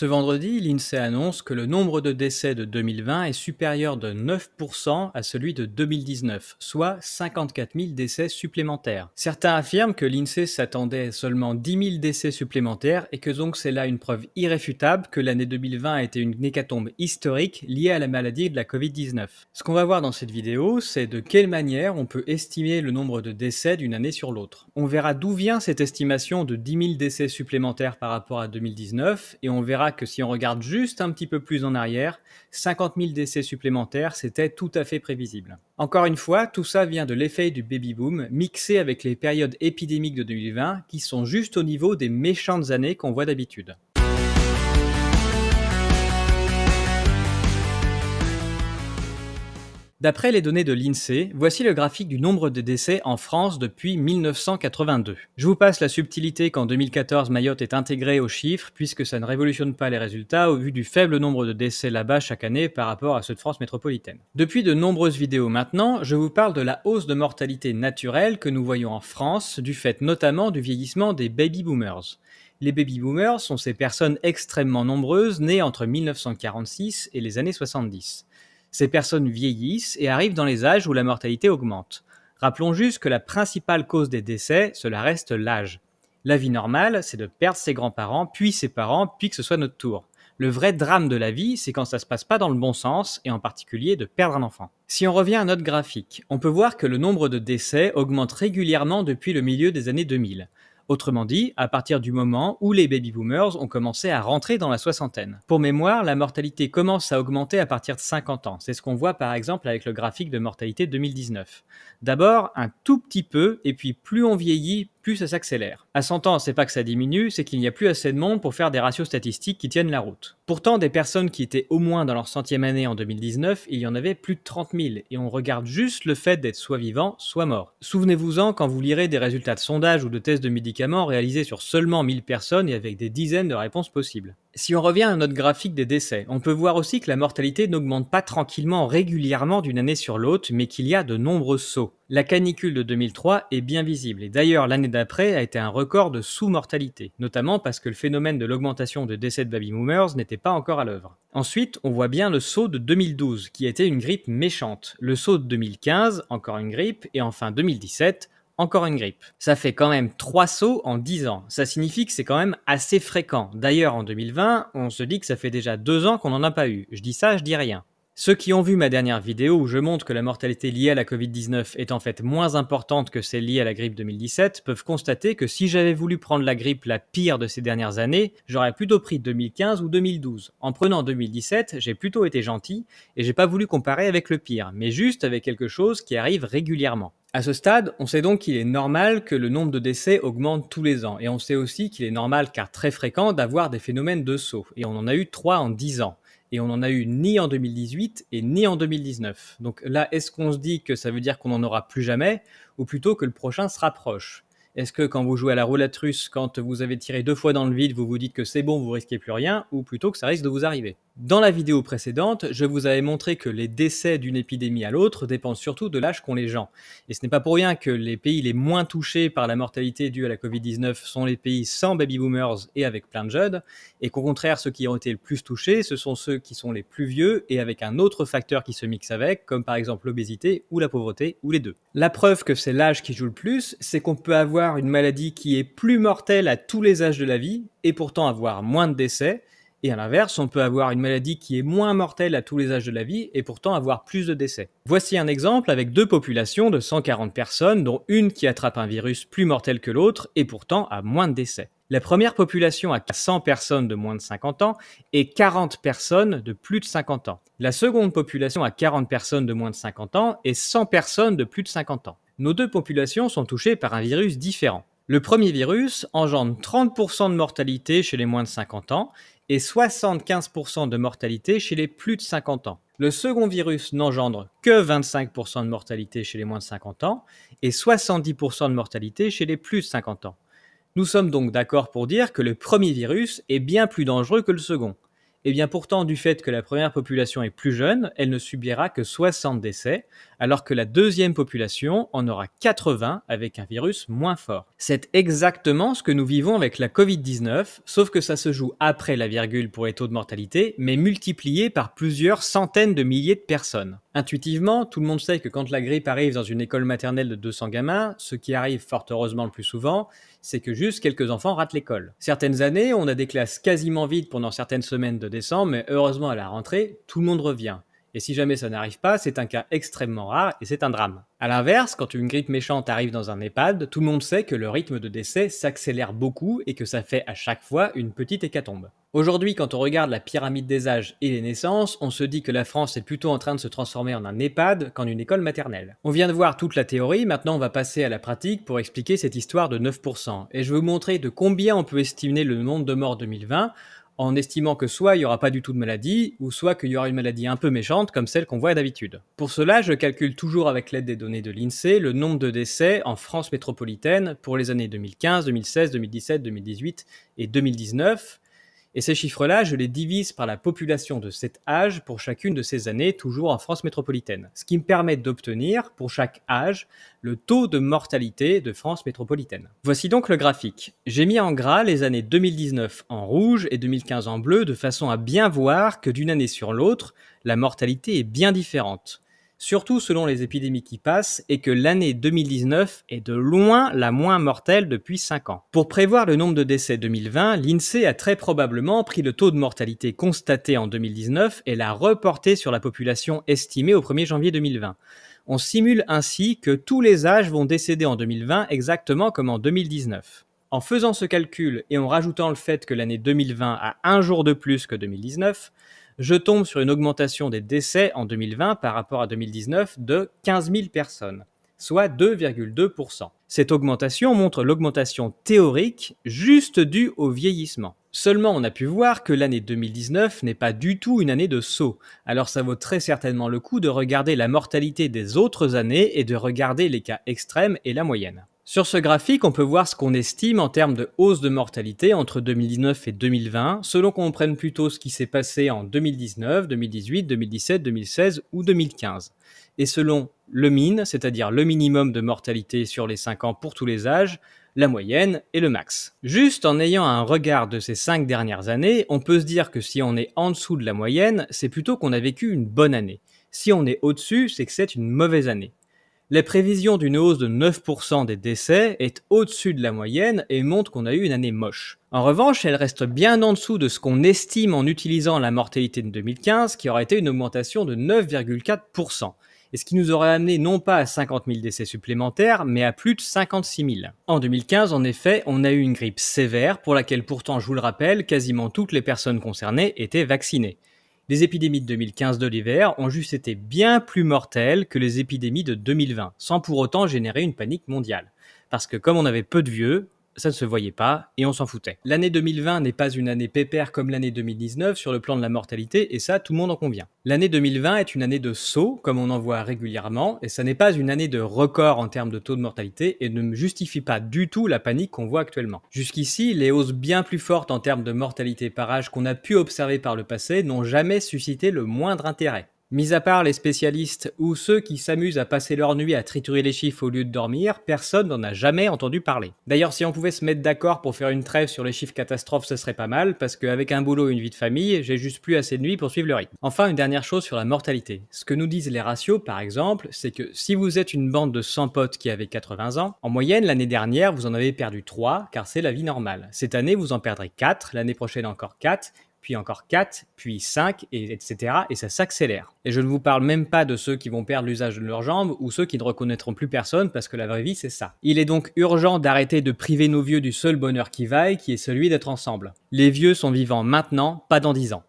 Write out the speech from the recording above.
Ce vendredi, l'INSEE annonce que le nombre de décès de 2020 est supérieur de 9% à celui de 2019, soit 54 000 décès supplémentaires. Certains affirment que l'INSEE s'attendait à seulement 10 000 décès supplémentaires et que donc c'est là une preuve irréfutable que l'année 2020 a été une hécatombe historique liée à la maladie de la Covid-19. Ce qu'on va voir dans cette vidéo, c'est de quelle manière on peut estimer le nombre de décès d'une année sur l'autre. On verra d'où vient cette estimation de 10 000 décès supplémentaires par rapport à 2019 et on verra que si on regarde juste un petit peu plus en arrière, 50 000 décès supplémentaires, c'était tout à fait prévisible. Encore une fois, tout ça vient de l'effet du baby-boom, mixé avec les périodes épidémiques de 2020, qui sont juste au niveau des méchantes années qu'on voit d'habitude. D'après les données de l'INSEE, voici le graphique du nombre de décès en France depuis 1982. Je vous passe la subtilité qu'en 2014 Mayotte est intégrée aux chiffres puisque ça ne révolutionne pas les résultats au vu du faible nombre de décès là-bas chaque année par rapport à ceux de France métropolitaine. Depuis de nombreuses vidéos maintenant, je vous parle de la hausse de mortalité naturelle que nous voyons en France du fait notamment du vieillissement des baby boomers. Les baby boomers sont ces personnes extrêmement nombreuses nées entre 1946 et les années 70. Ces personnes vieillissent et arrivent dans les âges où la mortalité augmente. Rappelons juste que la principale cause des décès, cela reste l'âge. La vie normale, c'est de perdre ses grands-parents, puis ses parents, puis que ce soit notre tour. Le vrai drame de la vie, c'est quand ça se passe pas dans le bon sens, et en particulier de perdre un enfant. Si on revient à notre graphique, on peut voir que le nombre de décès augmente régulièrement depuis le milieu des années 2000. Autrement dit, à partir du moment où les baby-boomers ont commencé à rentrer dans la soixantaine. Pour mémoire, la mortalité commence à augmenter à partir de 50 ans. C'est ce qu'on voit par exemple avec le graphique de mortalité 2019. D'abord, un tout petit peu, et puis plus on vieillit, plus ça s'accélère. À 100 ans, c'est pas que ça diminue, c'est qu'il n'y a plus assez de monde pour faire des ratios statistiques qui tiennent la route. Pourtant, des personnes qui étaient au moins dans leur centième année en 2019, il y en avait plus de 30 000, et on regarde juste le fait d'être soit vivant, soit mort. Souvenez-vous-en quand vous lirez des résultats de sondages ou de tests de médicaments réalisés sur seulement 1000 personnes et avec des dizaines de réponses possibles. Si on revient à notre graphique des décès, on peut voir aussi que la mortalité n'augmente pas tranquillement régulièrement d'une année sur l'autre, mais qu'il y a de nombreux sauts. La canicule de 2003 est bien visible, et d'ailleurs l'année d'après a été un record de sous-mortalité, notamment parce que le phénomène de l'augmentation de décès de baby boomers n'était pas encore à l'œuvre. Ensuite, on voit bien le saut de 2012, qui était une grippe méchante, le saut de 2015, encore une grippe, et enfin 2017, encore une grippe. Ça fait quand même 3 sauts en 10 ans. Ça signifie que c'est quand même assez fréquent. D'ailleurs, en 2020, on se dit que ça fait déjà 2 ans qu'on n'en a pas eu. Je dis ça, je dis rien. Ceux qui ont vu ma dernière vidéo où je montre que la mortalité liée à la Covid-19 est en fait moins importante que celle liée à la grippe 2017 peuvent constater que si j'avais voulu prendre la grippe la pire de ces dernières années, j'aurais plutôt pris 2015 ou 2012. En prenant 2017, j'ai plutôt été gentil et j'ai pas voulu comparer avec le pire, mais juste avec quelque chose qui arrive régulièrement. À ce stade, on sait donc qu'il est normal que le nombre de décès augmente tous les ans, et on sait aussi qu'il est normal, car très fréquent, d'avoir des phénomènes de saut, et on en a eu trois en dix ans, et on n'en a eu ni en 2018 et ni en 2019. Donc là, est-ce qu'on se dit que ça veut dire qu'on n'en aura plus jamais, ou plutôt que le prochain se rapproche est-ce que quand vous jouez à la roulette russe, quand vous avez tiré deux fois dans le vide, vous vous dites que c'est bon, vous risquez plus rien, ou plutôt que ça risque de vous arriver Dans la vidéo précédente, je vous avais montré que les décès d'une épidémie à l'autre dépendent surtout de l'âge qu'ont les gens. Et ce n'est pas pour rien que les pays les moins touchés par la mortalité due à la Covid-19 sont les pays sans baby-boomers et avec plein de jeunes, et qu'au contraire, ceux qui ont été le plus touchés, ce sont ceux qui sont les plus vieux et avec un autre facteur qui se mixe avec, comme par exemple l'obésité ou la pauvreté, ou les deux. La preuve que c'est l'âge qui joue le plus, c'est qu'on peut avoir une maladie qui est plus mortelle à tous les âges de la vie et pourtant avoir moins de décès. Et à l'inverse, on peut avoir une maladie qui est moins mortelle à tous les âges de la vie et pourtant avoir plus de décès. Voici un exemple avec deux populations de 140 personnes, dont une qui attrape un virus plus mortel que l'autre et pourtant a moins de décès. La première population a 100 personnes de moins de 50 ans et 40 personnes de plus de 50 ans. La seconde population a 40 personnes de moins de 50 ans et 100 personnes de plus de 50 ans nos deux populations sont touchées par un virus différent. Le premier virus engendre 30% de mortalité chez les moins de 50 ans et 75% de mortalité chez les plus de 50 ans. Le second virus n'engendre que 25% de mortalité chez les moins de 50 ans et 70% de mortalité chez les plus de 50 ans. Nous sommes donc d'accord pour dire que le premier virus est bien plus dangereux que le second. Et eh bien pourtant, du fait que la première population est plus jeune, elle ne subira que 60 décès, alors que la deuxième population en aura 80 avec un virus moins fort. C'est exactement ce que nous vivons avec la Covid-19, sauf que ça se joue après la virgule pour les taux de mortalité, mais multiplié par plusieurs centaines de milliers de personnes. Intuitivement, tout le monde sait que quand la grippe arrive dans une école maternelle de 200 gamins, ce qui arrive fort heureusement le plus souvent, c'est que juste quelques enfants ratent l'école. Certaines années, on a des classes quasiment vides pendant certaines semaines de décembre, mais heureusement à la rentrée, tout le monde revient. Et si jamais ça n'arrive pas, c'est un cas extrêmement rare et c'est un drame. A l'inverse, quand une grippe méchante arrive dans un EHPAD, tout le monde sait que le rythme de décès s'accélère beaucoup et que ça fait à chaque fois une petite hécatombe. Aujourd'hui, quand on regarde la pyramide des âges et les naissances, on se dit que la France est plutôt en train de se transformer en un EHPAD qu'en une école maternelle. On vient de voir toute la théorie, maintenant on va passer à la pratique pour expliquer cette histoire de 9%. Et je vais vous montrer de combien on peut estimer le nombre de morts 2020 en estimant que soit il n'y aura pas du tout de maladie, ou soit qu'il y aura une maladie un peu méchante comme celle qu'on voit d'habitude. Pour cela, je calcule toujours avec l'aide des données de l'INSEE le nombre de décès en France métropolitaine pour les années 2015, 2016, 2017, 2018 et 2019 et ces chiffres-là, je les divise par la population de cet âge pour chacune de ces années, toujours en France métropolitaine. Ce qui me permet d'obtenir, pour chaque âge, le taux de mortalité de France métropolitaine. Voici donc le graphique. J'ai mis en gras les années 2019 en rouge et 2015 en bleu de façon à bien voir que d'une année sur l'autre, la mortalité est bien différente surtout selon les épidémies qui passent, et que l'année 2019 est de loin la moins mortelle depuis 5 ans. Pour prévoir le nombre de décès 2020, l'INSEE a très probablement pris le taux de mortalité constaté en 2019 et l'a reporté sur la population estimée au 1er janvier 2020. On simule ainsi que tous les âges vont décéder en 2020 exactement comme en 2019. En faisant ce calcul et en rajoutant le fait que l'année 2020 a un jour de plus que 2019, je tombe sur une augmentation des décès en 2020 par rapport à 2019 de 15 000 personnes, soit 2,2%. Cette augmentation montre l'augmentation théorique juste due au vieillissement. Seulement, on a pu voir que l'année 2019 n'est pas du tout une année de saut, alors ça vaut très certainement le coup de regarder la mortalité des autres années et de regarder les cas extrêmes et la moyenne. Sur ce graphique, on peut voir ce qu'on estime en termes de hausse de mortalité entre 2019 et 2020, selon qu'on prenne plutôt ce qui s'est passé en 2019, 2018, 2017, 2016 ou 2015. Et selon le min, c'est-à-dire le minimum de mortalité sur les 5 ans pour tous les âges, la moyenne et le max. Juste en ayant un regard de ces 5 dernières années, on peut se dire que si on est en dessous de la moyenne, c'est plutôt qu'on a vécu une bonne année. Si on est au-dessus, c'est que c'est une mauvaise année. Les prévisions d'une hausse de 9% des décès est au-dessus de la moyenne et montre qu'on a eu une année moche. En revanche, elle reste bien en dessous de ce qu'on estime en utilisant la mortalité de 2015, qui aurait été une augmentation de 9,4% et ce qui nous aurait amené non pas à 50 000 décès supplémentaires, mais à plus de 56 000. En 2015, en effet, on a eu une grippe sévère pour laquelle pourtant, je vous le rappelle, quasiment toutes les personnes concernées étaient vaccinées les épidémies de 2015 de l'hiver ont juste été bien plus mortelles que les épidémies de 2020, sans pour autant générer une panique mondiale. Parce que comme on avait peu de vieux, ça ne se voyait pas et on s'en foutait. L'année 2020 n'est pas une année pépère comme l'année 2019 sur le plan de la mortalité et ça, tout le monde en convient. L'année 2020 est une année de saut, comme on en voit régulièrement, et ça n'est pas une année de record en termes de taux de mortalité et ne justifie pas du tout la panique qu'on voit actuellement. Jusqu'ici, les hausses bien plus fortes en termes de mortalité par âge qu'on a pu observer par le passé n'ont jamais suscité le moindre intérêt. Mis à part les spécialistes ou ceux qui s'amusent à passer leur nuit à triturer les chiffres au lieu de dormir, personne n'en a jamais entendu parler. D'ailleurs, si on pouvait se mettre d'accord pour faire une trêve sur les chiffres catastrophes, ce serait pas mal, parce qu'avec un boulot et une vie de famille, j'ai juste plus assez de nuit pour suivre le rythme. Enfin, une dernière chose sur la mortalité. Ce que nous disent les ratios, par exemple, c'est que si vous êtes une bande de 100 potes qui avaient 80 ans, en moyenne, l'année dernière, vous en avez perdu 3, car c'est la vie normale. Cette année, vous en perdrez 4, l'année prochaine encore 4, puis encore 4, puis 5, et, etc. Et ça s'accélère. Et je ne vous parle même pas de ceux qui vont perdre l'usage de leurs jambes ou ceux qui ne reconnaîtront plus personne parce que la vraie vie, c'est ça. Il est donc urgent d'arrêter de priver nos vieux du seul bonheur qui vaille, qui est celui d'être ensemble. Les vieux sont vivants maintenant, pas dans dix ans.